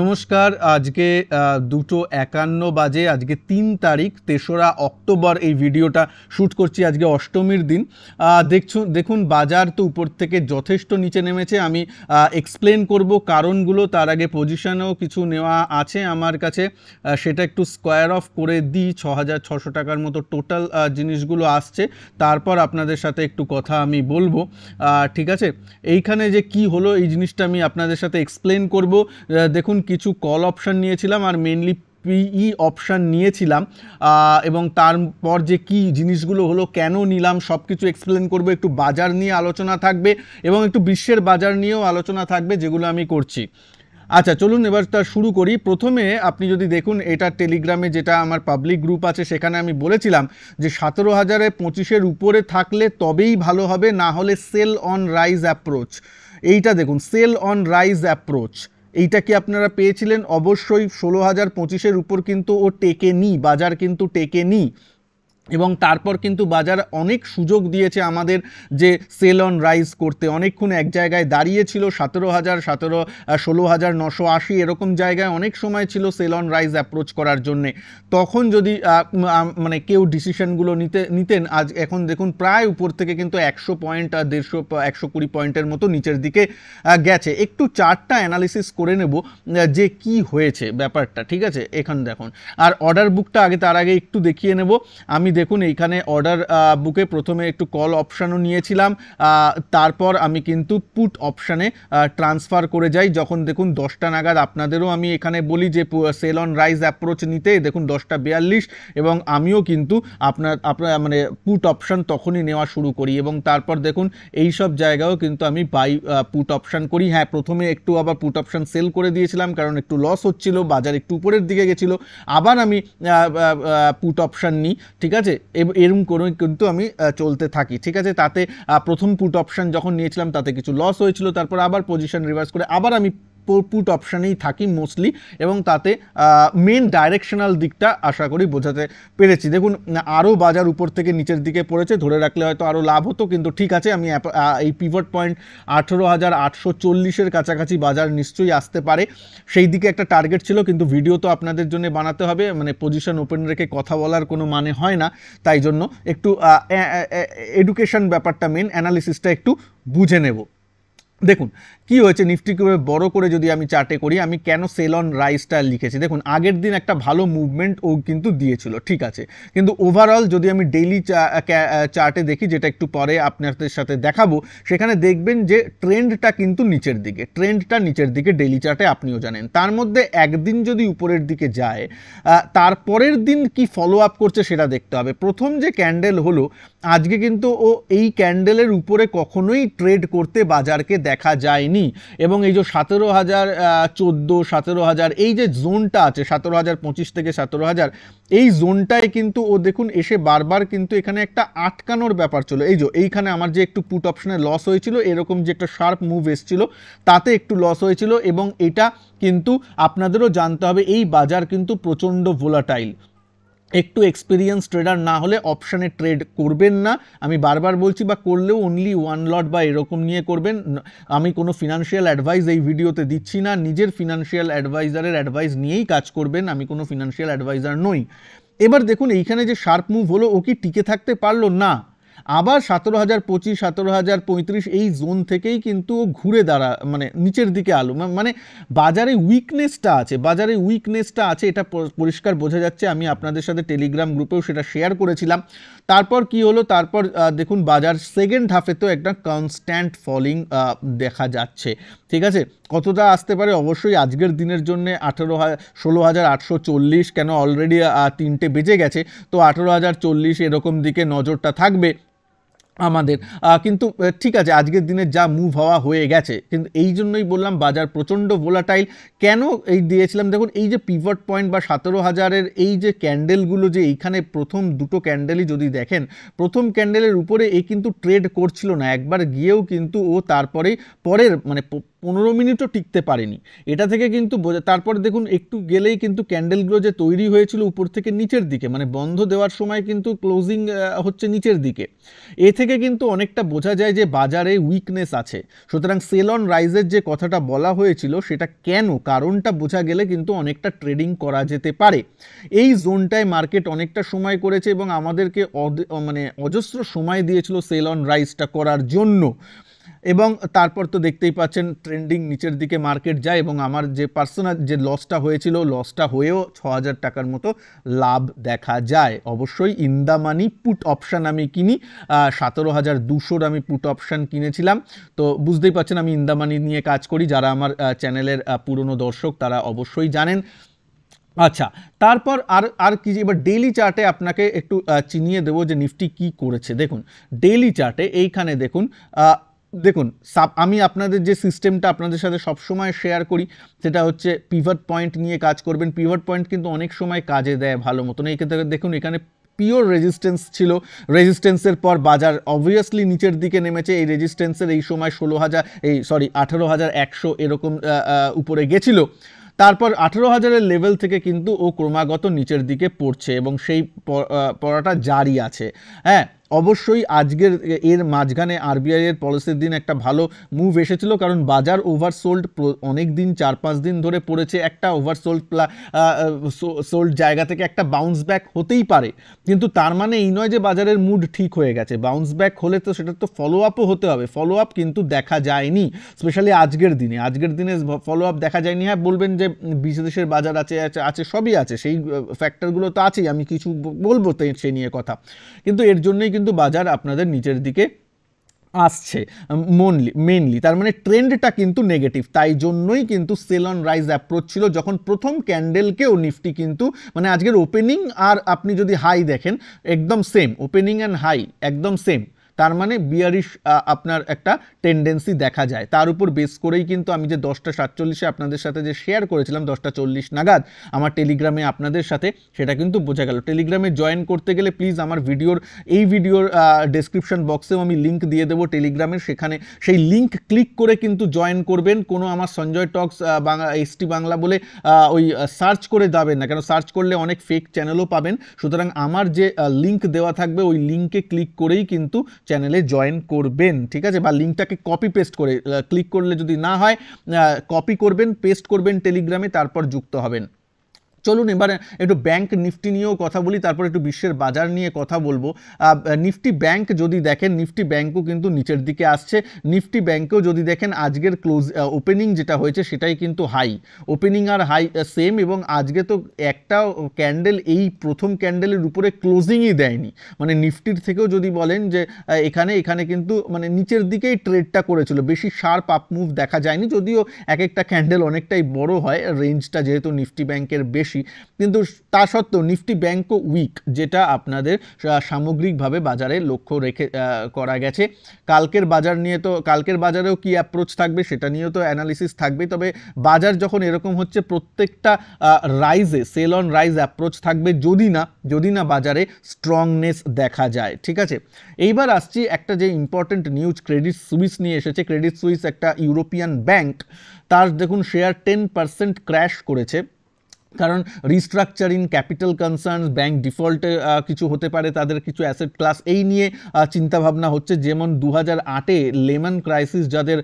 নমস্কার আজকে দুটো একান্ন বাজে আজকে তিন তারিখ তেসরা অক্টোবর এই ভিডিওটা শ্যুট করছি আজকে অষ্টমীর দিন দেখছ দেখুন বাজার তো উপর থেকে যথেষ্ট নিচে নেমেছে আমি এক্সপ্লেন করব কারণগুলো তার আগে পজিশনেও কিছু নেওয়া আছে আমার কাছে সেটা একটু স্কোয়ার অফ করে দিই ছ হাজার ছশো টাকার মতো টোটাল জিনিসগুলো আসছে তারপর আপনাদের সাথে একটু কথা আমি বলবো ঠিক আছে এইখানে যে কি হলো এই জিনিসটা আমি আপনাদের সাথে এক্সপ্লেন করব দেখুন দেখুন কিছু কল অপশান নিয়েছিলাম আর মেনলি পিই অপশান নিয়েছিলাম এবং তারপর যে কি জিনিসগুলো হলো কেন নিলাম সব কিছু এক্সপ্লেন করবো একটু বাজার নিয়ে আলোচনা থাকবে এবং একটু বিশ্বের বাজার নিয়েও আলোচনা থাকবে যেগুলো আমি করছি আচ্ছা চলুন এবার তা শুরু করি প্রথমে আপনি যদি দেখুন এটা টেলিগ্রামে যেটা আমার পাবলিক গ্রুপ আছে সেখানে আমি বলেছিলাম যে সতেরো হাজারে পঁচিশের উপরে থাকলে তবেই ভালো হবে না হলে সেল অন রাইজ অ্যাপ্রোচ এইটা দেখুন সেল অন রাইজ অ্যাপ্রোচ এইটা কি আপনারা পেয়েছিলেন অবশ্যই ষোলো হাজার পঁচিশের উপর কিন্তু ও টেকে নি বাজার কিন্তু টেকেনি এবং তারপর কিন্তু বাজার অনেক সুযোগ দিয়েছে আমাদের যে সেল অন রাইজ করতে অনেকক্ষণ এক জায়গায় দাঁড়িয়েছিল সতেরো হাজার সতেরো ষোলো হাজার নশো আশি এরকম জায়গায় অনেক সময় ছিল সেল অন রাইজ অ্যাপ্রোচ করার জন্যে তখন যদি মানে কেউ ডিসিশনগুলো নিতে নিতেন আজ এখন দেখুন প্রায় উপর থেকে কিন্তু একশো পয়েন্ট আর দেড়শো একশো কুড়ি পয়েন্টের মতো নিচের দিকে গেছে একটু চারটা অ্যানালিসিস করে নেব যে কি হয়েছে ব্যাপারটা ঠিক আছে এখন দেখুন আর অর্ডার বুকটা আগে তার আগে একটু দেখিয়ে নেব আমি দেখুন এইখানে অর্ডার বুকে প্রথমে একটু কল অপশানও নিয়েছিলাম তারপর আমি কিন্তু পুট অপশানে ট্রান্সফার করে যাই যখন দেখুন দশটা নাগাদ আপনাদেরও আমি এখানে বলি যে সেল অন রাইস অ্যাপ্রোচ নিতে দেখুন দশটা বিয়াল্লিশ এবং আমিও কিন্তু আপনার আপনার মানে পুট অপশান তখনই নেওয়া শুরু করি এবং তারপর দেখুন এই সব জায়গাও কিন্তু আমি বাই পুট অপশান করি হ্যাঁ প্রথমে একটু আবার পুট অপশান সেল করে দিয়েছিলাম কারণ একটু লস হচ্ছিল বাজার একটু উপরের দিকে গেছিলো আবার আমি পুট অপশান নিই ঠিক আছে আছে এরম করে কিন্তু আমি চলতে থাকি ঠিক আছে তাতে প্রথম পুট অপশান যখন নিয়েছিলাম তাতে কিছু লস হয়েছিল তারপর আবার পজিশন রিভার্স করে আবার আমি পুট অপশানেই থাকি মোস্টলি এবং তাতে মেন ডাইরেকশনাল দিকটা আশা করি বোঝাতে পেরেছি দেখুন আরও বাজার উপর থেকে নিচের দিকে পড়েছে ধরে রাখলে হয়তো আরও লাভ হতো কিন্তু ঠিক আছে আমি এই পিভট পয়েন্ট আঠেরো হাজার আটশো চল্লিশের কাছাকাছি বাজার নিশ্চয়ই আসতে পারে সেই দিকে একটা টার্গেট ছিল কিন্তু ভিডিও তো আপনাদের জন্য বানাতে হবে মানে পজিশন ওপেন রেখে কথা বলার কোনো মানে হয় না তাই জন্য একটু এডুকেশন ব্যাপারটা মেন অ্যানালিসিসটা একটু বুঝে নেব দেখুন কি হয়েছে নিফটি বড় করে যদি আমি চার্টে করি আমি কেন সেল অন রাইসটা লিখেছি দেখুন আগের দিন একটা ভালো মুভমেন্ট ও কিন্তু দিয়েছিল ঠিক আছে কিন্তু ওভারঅল যদি আমি ডেইলি চার্টে দেখি যেটা একটু পরে আপনাদের সাথে দেখাবো সেখানে দেখবেন যে ট্রেন্ডটা কিন্তু নিচের দিকে ট্রেন্ডটা নিচের দিকে ডেইলি চার্টে আপনিও জানেন তার মধ্যে একদিন যদি উপরের দিকে যায় তারপরের দিন কি ফলো আপ করছে সেটা দেখতে হবে প্রথম যে ক্যান্ডেল হলো আজকে কিন্তু ও এই ক্যান্ডেলের উপরে কখনোই ট্রেড করতে বাজারকে দেখা যায়নি হয়নি এবং এই যে সতেরো হাজার চোদ্দো সতেরো হাজার এই যে জোনটা আছে সতেরো হাজার পঁচিশ থেকে সতেরো হাজার এই জোনটায় কিন্তু ও দেখুন এসে বারবার কিন্তু এখানে একটা আটকানোর ব্যাপার ছিল এই যে এইখানে আমার যে একটু পুট অপশনে লস হয়েছিল এরকম যে একটা শার্প মুভ এসেছিল তাতে একটু লস হয়েছিল এবং এটা কিন্তু আপনাদেরও জানতে হবে এই বাজার কিন্তু প্রচণ্ড ভোলাটাইল একটু এক্সপিরিয়েন্স ট্রেডার না হলে অপশানে ট্রেড করবেন না আমি বারবার বলছি বা করলেও অনলি ওয়ান লট বা এরকম নিয়ে করবেন আমি কোনো ফিনান্সিয়াল অ্যাডভাইস এই ভিডিওতে দিচ্ছি না নিজের ফিনান্সিয়াল অ্যাডভাইজারের অ্যাডভাইস নিয়েই কাজ করবেন আমি কোনো ফিনান্সিয়াল অ্যাডভাইজার নই এবার দেখুন এইখানে যে শার্প মুভ হলো ও কি টিকে থাকতে পারলো না আবার সতেরো হাজার পঁচিশ সতেরো হাজার পঁয়ত্রিশ এই জোন থেকেই কিন্তু ঘুরে দাঁড়া মানে নিচের দিকে আলো মানে বাজারে উইকনেসটা আছে বাজারে উইকনেসটা আছে এটা পরিষ্কার বোঝা যাচ্ছে আমি আপনাদের সাথে টেলিগ্রাম গ্রুপেও সেটা শেয়ার করেছিলাম তারপর কি হলো তারপর দেখুন বাজার সেকেন্ড হাফে তো একটা কনস্ট্যান্ট ফলিং দেখা যাচ্ছে ঠিক আছে কতটা আসতে পারে অবশ্যই আজকের দিনের জন্য আঠেরো ষোলো হাজার আটশো চল্লিশ কেন অলরেডি তিনটে বেজে গেছে তো আঠেরো হাজার চল্লিশ এরকম দিকে নজরটা থাকবে আমাদের কিন্তু ঠিক আছে আজকের দিনে যা মুভ হওয়া হয়ে গেছে কিন্তু এই জন্যই বললাম বাজার প্রচণ্ড ভোলাটাইল কেন এই দিয়েছিলাম দেখুন এই যে পিভট পয়েন্ট বা সতেরো হাজারের এই যে ক্যান্ডেলগুলো যে এইখানে প্রথম দুটো ক্যান্ডেলই যদি দেখেন প্রথম ক্যান্ডেলের উপরে এ কিন্তু ট্রেড করছিল না একবার গিয়েও কিন্তু ও তারপরে পরের মানে পনেরো মিনিটও টিকতে পারেনি এটা থেকে কিন্তু বোঝা তারপরে দেখুন একটু গেলেই কিন্তু ক্যান্ডেলগুলো যে তৈরি হয়েছিল উপর থেকে নিচের দিকে মানে বন্ধ দেওয়ার সময় কিন্তু ক্লোজিং হচ্ছে নিচের দিকে এ থেকে কিন্তু অনেকটা বোঝা যায় যে বাজারে উইকনেস আছে সুতরাং সেল অন রাইজের যে কথাটা বলা হয়েছিল সেটা কেন কারণটা বোঝা গেলে কিন্তু অনেকটা ট্রেডিং করা যেতে পারে এই জোনটায় মার্কেট অনেকটা সময় করেছে এবং আমাদেরকে মানে অজস্র সময় দিয়েছিল সেল অন রাইজটা করার জন্য এবং তারপর তো দেখতেই পাচ্ছেন ট্রেন্ডিং নিচের দিকে মার্কেট যায় এবং আমার যে পার্সোনাল যে লসটা হয়েছিল লসটা হয়েও ছ হাজার টাকার মতো লাভ দেখা যায় অবশ্যই ইন্দামানি মানি পুট অপশান আমি কিনি সতেরো হাজার দুশোর আমি পুট অপশান কিনেছিলাম তো বুঝতেই পারছেন আমি ইন্দামানি মানি নিয়ে কাজ করি যারা আমার চ্যানেলের পুরনো দর্শক তারা অবশ্যই জানেন আচ্ছা তারপর আর আর কি এবার ডেইলি চার্টে আপনাকে একটু চিনিয়ে দেবো যে নিফটি কি করেছে দেখুন ডেইলি চার্টে এইখানে দেখুন দেখুন আমি আপনাদের যে সিস্টেমটা আপনাদের সাথে সবসময় শেয়ার করি সেটা হচ্ছে পিভট পয়েন্ট নিয়ে কাজ করবেন পিভট পয়েন্ট কিন্তু অনেক সময় কাজে দেয় ভালো মতন এই ক্ষেত্রে দেখুন এখানে পিওর রেজিস্ট্যান্স ছিল রেজিস্টেন্সের পর বাজার অবভিয়াসলি নিচের দিকে নেমেছে এই রেজিস্ট্যান্সের এই সময় ষোলো হাজার এই সরি আঠেরো হাজার একশো এরকম উপরে গেছিলো তারপর আঠেরো হাজারের লেভেল থেকে কিন্তু ও ক্রমাগত নিচের দিকে পড়ছে এবং সেই পড়াটা জারি আছে হ্যাঁ অবশ্যই আজকের এর মাঝখানে আরবিআইয়ের পলিসির দিন একটা ভালো মুভ এসেছিল কারণ বাজার ওভারসোল্ড অনেক দিন চার পাঁচ দিন ধরে পড়েছে একটা ওভারসোল্ড সোল্ড জায়গা থেকে একটা বাউন্স ব্যাক হতেই পারে কিন্তু তার মানে এই নয় যে বাজারের মুড ঠিক হয়ে গেছে বাউন্স ব্যাক হলে তো সেটা তো ফলো আপও হতে হবে ফলো আপ কিন্তু দেখা যায়নি স্পেশালি আজকের দিনে আজকের দিনে ফলো আপ দেখা যায়নি হ্যাঁ বলবেন যে বিদেশের বাজার আছে আছে সবই আছে সেই ফ্যাক্টরগুলো তো আছেই আমি কিছু বলবো সে নিয়ে কথা কিন্তু এর জন্যই কিন্তু বাজার আপনাদের নিচের দিকে আসছে মনলি মেনলি তার মানে ট্রেন্ডটা কিন্তু নেগেটিভ তাই জন্যই কিন্তু সেল অন রাইজ অ্যাপ্রোচ ছিল যখন প্রথম ক্যান্ডেলকেও নিফটি কিন্তু মানে আজকের ওপেনিং আর আপনি যদি হাই দেখেন একদম সেম ওপেনিং অ্যান্ড হাই একদম সেম তার মানে বিয়ারিশ আপনার একটা টেন্ডেন্সি দেখা যায় তার উপর বেস করেই কিন্তু আমি যে দশটা সাতচল্লিশে আপনাদের সাথে যে শেয়ার করেছিলাম দশটা চল্লিশ নাগাদ আমার টেলিগ্রামে আপনাদের সাথে সেটা কিন্তু বোঝা গেল টেলিগ্রামে জয়েন করতে গেলে প্লিজ আমার ভিডিওর এই ভিডিওর ডেসক্রিপশন বক্সেও আমি লিঙ্ক দিয়ে দেবো টেলিগ্রামের সেখানে সেই লিঙ্ক ক্লিক করে কিন্তু জয়েন করবেন কোনো আমার সঞ্জয় টক্স বাংলা এস বাংলা বলে ওই সার্চ করে যাবেন না কেন সার্চ করলে অনেক ফেক চ্যানেলও পাবেন সুতরাং আমার যে লিঙ্ক দেওয়া থাকবে ওই লিঙ্কে ক্লিক করেই কিন্তু চ্যানেলে জয়েন করবেন ঠিক আছে বা লিঙ্কটাকে কপি পেস্ট করে ক্লিক করলে যদি না হয় কপি করবেন পেস্ট করবেন টেলিগ্রামে তারপর যুক্ত হবেন চলুন এবার একটু ব্যাংক নিফটি নিয়েও কথা বলি তারপর একটু বিশ্বের বাজার নিয়ে কথা বলবো নিফটি ব্যাংক যদি দেখেন নিফটি ব্যাংকও কিন্তু নিচের দিকে আসছে নিফটি ব্যাংকেও যদি দেখেন আজকের ক্লোজ ওপেনিং যেটা হয়েছে সেটাই কিন্তু হাই ওপেনিং আর হাই সেম এবং আজকে তো একটা ক্যান্ডেল এই প্রথম ক্যান্ডেলের উপরে ক্লোজিংই দেয়নি মানে নিফটির থেকেও যদি বলেন যে এখানে এখানে কিন্তু মানে নিচের দিকেই ট্রেডটা করেছিল বেশি শার্প আপ মুভ দেখা যায়নি যদিও এক একটা ক্যান্ডেল অনেকটাই বড় হয় রেঞ্জটা যেহেতু নিফটি ব্যাংকের বেশ বেশি কিন্তু তা সত্ত্বেও নিফটি ব্যাঙ্কও উইক যেটা আপনাদের সামগ্রিকভাবে বাজারে লক্ষ্য রেখে করা গেছে কালকের বাজার নিয়ে তো কালকের বাজারেও কি অ্যাপ্রোচ থাকবে সেটা নিয়েও তো অ্যানালিসিস থাকবে তবে বাজার যখন এরকম হচ্ছে প্রত্যেকটা রাইজে সেল অন রাইজ অ্যাপ্রোচ থাকবে যদি না যদি না বাজারে স্ট্রংনেস দেখা যায় ঠিক আছে এইবার আসছি একটা যে ইম্পর্টেন্ট নিউজ ক্রেডিট সুইস নিয়ে এসেছে ক্রেডিট সুইস একটা ইউরোপিয়ান ব্যাংক তার দেখুন শেয়ার টেন পার্সেন্ট ক্র্যাশ করেছে কারণ রিস্ট্রাকচারিং ক্যাপিটাল কনসার্নস ব্যাঙ্ক ডিফল্টে কিছু হতে পারে তাদের কিছু অ্যাসেট ক্লাস এই নিয়ে চিন্তাভাবনা হচ্ছে যেমন দু হাজার আটে লেমন ক্রাইসিস যাদের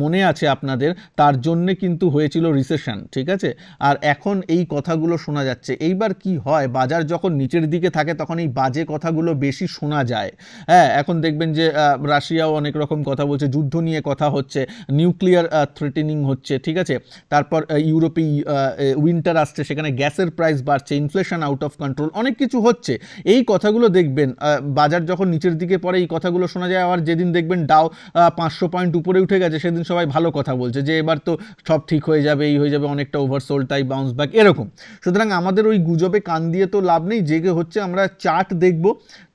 মনে আছে আপনাদের তার জন্যে কিন্তু হয়েছিল রিসেশন ঠিক আছে আর এখন এই কথাগুলো শোনা যাচ্ছে এইবার কি হয় বাজার যখন নিচের দিকে থাকে তখন এই বাজে কথাগুলো বেশি শোনা যায় হ্যাঁ এখন দেখবেন যে রাশিয়াও অনেক রকম কথা বলছে যুদ্ধ নিয়ে কথা হচ্ছে নিউক্লিয়ার থ্রেটেনিং হচ্ছে ঠিক আছে তারপর ইউরোপে উইন্টার আসছে সেখানে গ্যাসের প্রাইস বাড়ছে ইনফ্লেশন আউট অফ কন্ট্রোল অনেক কিছু হচ্ছে এই কথাগুলো দেখবেন বাজার যখন নিচের দিকে পড়ে এই কথাগুলো শোনা যায় আবার যেদিন দেখবেন ডাও পাঁচশো পয়েন্ট উপরে উঠে গেছে সেদিন সবাই ভালো কথা বলছে যে এবার তো সব ঠিক হয়ে যাবে এই হয়ে যাবে অনেকটা ওভারসোল তাই বাউন্স ব্যাক এরকম সুতরাং আমাদের ওই গুজবে কান দিয়ে তো লাভ নেই জেগে হচ্ছে আমরা চার্ট দেখব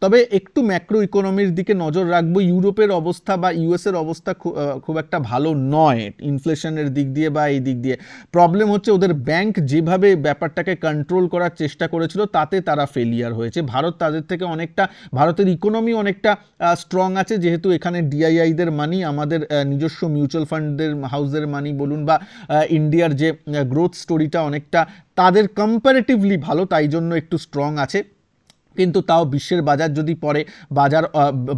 তবে একটু ম্যাক্রো ইকোনমির দিকে নজর রাখবো ইউরোপের অবস্থা বা ইউএসের অবস্থা খুব একটা ভালো নয় ইনফ্লেশনের দিক দিয়ে বা এই দিক দিয়ে প্রবলেম হচ্ছে ওদের ব্যাংক যেভাবে ব্যাপারটাকে কন্ট্রোল করার চেষ্টা করেছিল তাতে তারা ফেলিয়ার হয়েছে ভারত তাদের থেকে অনেকটা ভারতের ইকোনমি অনেকটা স্ট্রং আছে যেহেতু এখানে ডিআইআইদের মানি আমাদের নিজস্ব মিউচুয়াল ফান্ডের হাউসের মানি বলুন বা ইন্ডিয়ার যে গ্রোথ স্টোরিটা অনেকটা তাদের কম্পারেটিভলি ভালো তাই জন্য একটু স্ট্রং আছে কিন্তু তাও বিশ্বের বাজার যদি পড়ে বাজার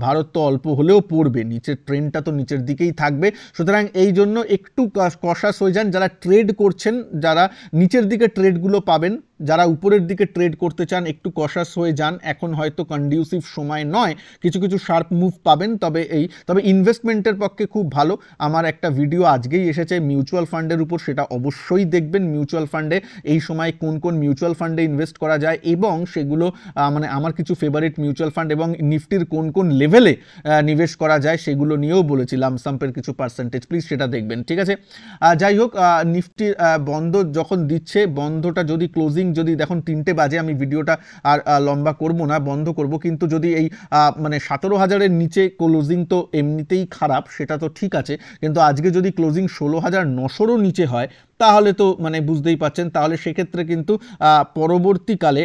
ভারত তো অল্প হলেও পড়বে নিচের ট্রেনটা তো নিচের দিকেই থাকবে সুতরাং এই জন্য একটু কষাস হয়ে যান যারা ট্রেড করছেন যারা নিচের দিকে ট্রেডগুলো পাবেন যারা উপরের দিকে ট্রেড করতে চান একটু কষাস হয়ে যান এখন হয়তো কন্ডিউসিভ সময় নয় কিছু কিছু শার্প মুভ পাবেন তবে এই তবে ইনভেস্টমেন্টের পক্ষে খুব ভালো আমার একটা ভিডিও আজকেই এসেছে মিউচুয়াল ফান্ডের উপর সেটা অবশ্যই দেখবেন মিউচুয়াল ফান্ডে এই সময় কোন কোন মিউচুয়াল ফান্ডে ইনভেস্ট করা যায় এবং সেগুলো মানে আমার কিছু ফেভারিট মিউচুয়াল ফান্ড এবং নিফটির কোন কোন লেভেলে নিবেশ করা যায় সেগুলো নিয়েও বলেছিলাম সাম্পের কিছু পার্সেন্টেজ প্লিজ সেটা দেখবেন ঠিক আছে যাই হোক নিফটির বন্ধ যখন দিচ্ছে বন্ধটা যদি ক্লোজিং যদি দেখুন তিনটে বাজে আমি ভিডিওটা আর লম্বা করব না বন্ধ করব কিন্তু যদি এই মানে সতেরো হাজারের নিচে ক্লোজিং তো এমনিতেই খারাপ সেটা তো ঠিক আছে কিন্তু আজকে যদি ক্লোজিং ষোলো হাজার নশোরও নিচে হয় তাহলে তো মানে বুঝতেই পাচ্ছেন তাহলে সেক্ষেত্রে কিন্তু পরবর্তীকালে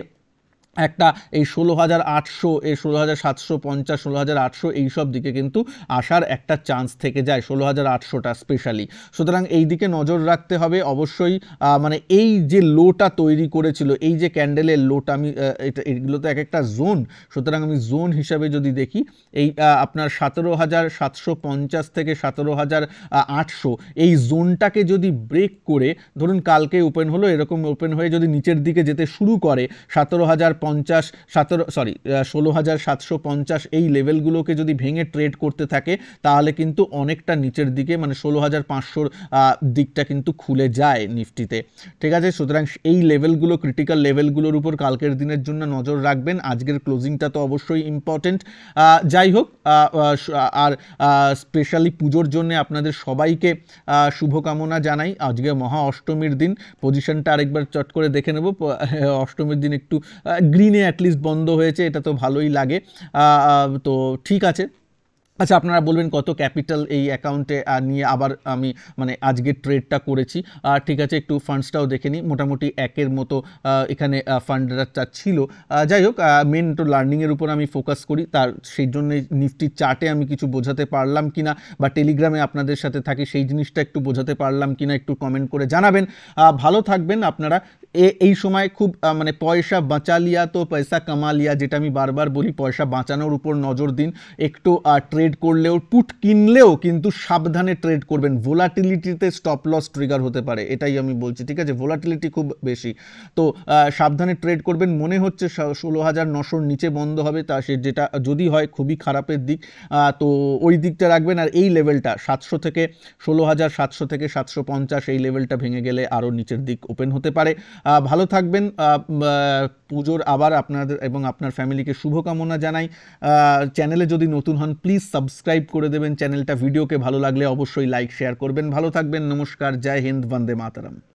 একটা এই ষোলো হাজার আটশো এই ষোলো হাজার সাতশো পঞ্চাশ ষোলো হাজার আটশো এইসব দিকে কিন্তু আসার একটা চান্স থেকে যায় ষোলো হাজার আটশোটা স্পেশালি সুতরাং এই দিকে নজর রাখতে হবে অবশ্যই মানে এই যে লোটা তৈরি করেছিল এই যে ক্যান্ডেলের লোটা আমি এটা এগুলো তো এক একটা জোন সুতরাং আমি জোন হিসাবে যদি দেখি এই আপনার সতেরো হাজার সাতশো পঞ্চাশ থেকে সতেরো হাজার আটশো এই জোনটাকে যদি ব্রেক করে ধরুন কালকে ওপেন হলো এরকম ওপেন হয়ে যদি নিচের দিকে যেতে শুরু করে সতেরো হাজার পঞ্চাশ সতেরো সরি ষোলো হাজার সাতশো পঞ্চাশ এই লেভেলগুলোকে যদি ভেঙে ট্রেড করতে থাকে তাহলে কিন্তু অনেকটা নিচের দিকে মানে ষোলো হাজার পাঁচশোর দিকটা কিন্তু খুলে যায় নিফটিতে ঠিক আছে সুতরাং এই লেভেলগুলো ক্রিটিক্যাল লেভেলগুলোর উপর কালকের দিনের জন্য নজর রাখবেন আজকের ক্লোজিংটা তো অবশ্যই ইম্পর্টেন্ট যাই হোক আর স্পেশালি পুজোর জন্য আপনাদের সবাইকে শুভকামনা জানাই আজকে মহা অষ্টমীর দিন পজিশনটা আরেকবার চট করে দেখে নেব অষ্টমীর দিন একটু গ্রিনে অ্যাটলিস্ট বন্ধ হয়েছে এটা তো ভালোই লাগে তো ঠিক আছে আচ্ছা আপনারা বলবেন কত ক্যাপিটাল এই অ্যাকাউন্টে নিয়ে আবার আমি মানে আজকে ট্রেডটা করেছি আর ঠিক আছে একটু ফান্ডসটাও দেখে নিই মোটামুটি একের মতো এখানে ফান্ডটা ছিল যাই হোক মেন তো লার্নিংয়ের উপর আমি ফোকাস করি তার সেই জন্য নিফটির চার্টে আমি কিছু বোঝাতে পারলাম কি না বা টেলিগ্রামে আপনাদের সাথে থাকি সেই জিনিসটা একটু বোঝাতে পারলাম কি না একটু কমেন্ট করে জানাবেন ভালো থাকবেন আপনারা এই সময় খুব মানে পয়সা বাঁচালিয়া তো পয়সা কামালিয়া যেটা আমি বারবার বলি পয়সা বাঁচানোর উপর নজর দিন একটু ট্রেড ট্রেড করলেও পুট কিনলেও কিন্তু সাবধানে ট্রেড করবেন ভোলাটিলিটিতে স্টপ লস ট্রিগার হতে পারে এটাই আমি বলছি ঠিক আছে ভোলাটিলিটি খুব বেশি তো সাবধানে ট্রেড করবেন মনে হচ্ছে ষোলো হাজার নশোর নিচে বন্ধ হবে তা সে যেটা যদি হয় খুবই খারাপের দিক তো ওই দিকটা রাখবেন আর এই লেভেলটা সাতশো থেকে ষোলো হাজার সাতশো থেকে সাতশো পঞ্চাশ এই লেভেলটা ভেঙে গেলে আরও নিচের দিক ওপেন হতে পারে ভালো থাকবেন পুজোর আবার আপনাদের এবং আপনার ফ্যামিলিকে শুভকামনা জানাই চ্যানেলে যদি নতুন হন প্লিজ সাবস্ক্রাইব করে দেবেন চ্যানেলটা ভিডিওকে ভালো লাগলে অবশ্যই লাইক শেয়ার করবেন ভালো থাকবেন নমস্কার জয় হিন্দ বন্দে মাতারাম